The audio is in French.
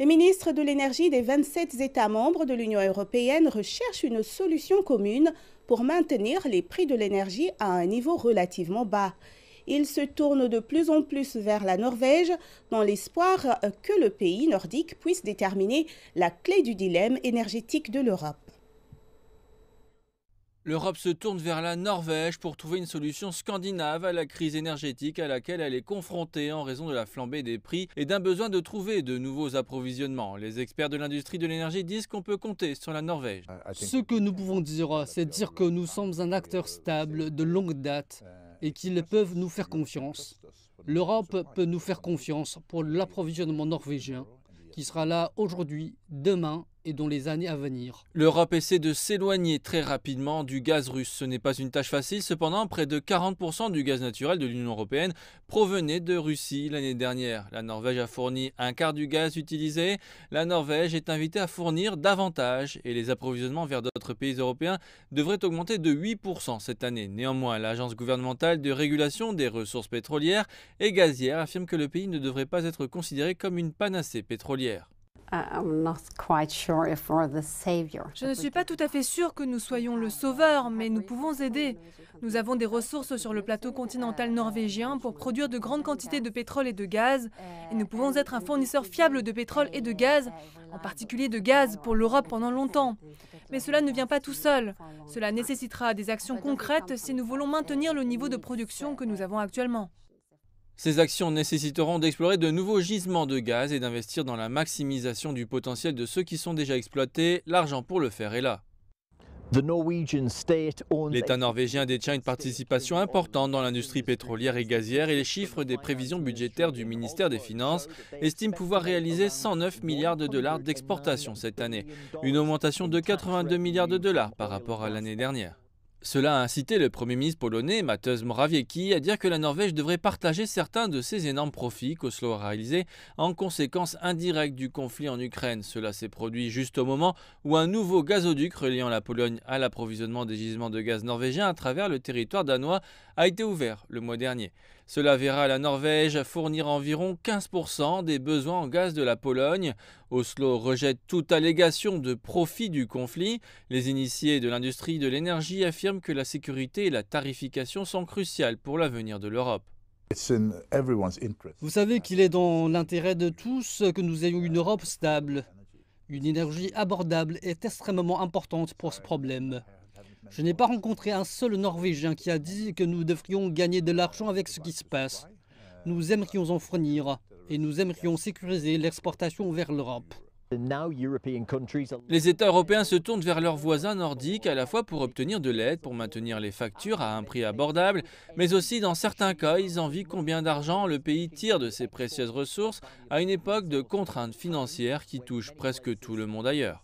Les ministres de l'énergie des 27 États membres de l'Union européenne recherchent une solution commune pour maintenir les prix de l'énergie à un niveau relativement bas. Ils se tournent de plus en plus vers la Norvège dans l'espoir que le pays nordique puisse déterminer la clé du dilemme énergétique de l'Europe. L'Europe se tourne vers la Norvège pour trouver une solution scandinave à la crise énergétique à laquelle elle est confrontée en raison de la flambée des prix et d'un besoin de trouver de nouveaux approvisionnements. Les experts de l'industrie de l'énergie disent qu'on peut compter sur la Norvège. Ce que nous pouvons dire, euh, c'est dire que nous sommes un acteur stable de longue date uh, et qu'ils peuvent nous faire confiance. L'Europe peut nous faire confiance pour l'approvisionnement norvégien qui sera là aujourd'hui, demain et dans les années à venir. L'Europe essaie de s'éloigner très rapidement du gaz russe. Ce n'est pas une tâche facile, cependant près de 40% du gaz naturel de l'Union européenne provenait de Russie l'année dernière. La Norvège a fourni un quart du gaz utilisé, la Norvège est invitée à fournir davantage et les approvisionnements vers d'autres pays européens devraient augmenter de 8% cette année. Néanmoins, l'agence gouvernementale de régulation des ressources pétrolières et gazières affirme que le pays ne devrait pas être considéré comme une panacée pétrolière. Je ne suis pas tout à fait sûre que nous soyons le sauveur, mais nous pouvons aider. Nous avons des ressources sur le plateau continental norvégien pour produire de grandes quantités de pétrole et de gaz, et nous pouvons être un fournisseur fiable de pétrole et de gaz, en particulier de gaz pour l'Europe pendant longtemps. Mais cela ne vient pas tout seul. Cela nécessitera des actions concrètes si nous voulons maintenir le niveau de production que nous avons actuellement. Ces actions nécessiteront d'explorer de nouveaux gisements de gaz et d'investir dans la maximisation du potentiel de ceux qui sont déjà exploités. L'argent pour le faire est là. L'État norvégien détient une participation importante dans l'industrie pétrolière et gazière et les chiffres des prévisions budgétaires du ministère des Finances estiment pouvoir réaliser 109 milliards de dollars d'exportation cette année, une augmentation de 82 milliards de dollars par rapport à l'année dernière. Cela a incité le Premier ministre polonais Mateusz Morawiecki à dire que la Norvège devrait partager certains de ses énormes profits qu'Oslo a réalisés en conséquence indirecte du conflit en Ukraine. Cela s'est produit juste au moment où un nouveau gazoduc reliant la Pologne à l'approvisionnement des gisements de gaz norvégiens à travers le territoire danois a été ouvert le mois dernier. Cela verra la Norvège fournir environ 15% des besoins en gaz de la Pologne. Oslo rejette toute allégation de profit du conflit. Les initiés de l'industrie de l'énergie affirment que la sécurité et la tarification sont cruciales pour l'avenir de l'Europe. Vous savez qu'il est dans l'intérêt de tous que nous ayons une Europe stable. Une énergie abordable est extrêmement importante pour ce problème. Je n'ai pas rencontré un seul Norvégien qui a dit que nous devrions gagner de l'argent avec ce qui se passe. Nous aimerions en fournir et nous aimerions sécuriser l'exportation vers l'Europe. Les États européens se tournent vers leurs voisins nordiques à la fois pour obtenir de l'aide, pour maintenir les factures à un prix abordable, mais aussi dans certains cas, ils envient combien d'argent le pays tire de ses précieuses ressources à une époque de contraintes financières qui touchent presque tout le monde ailleurs.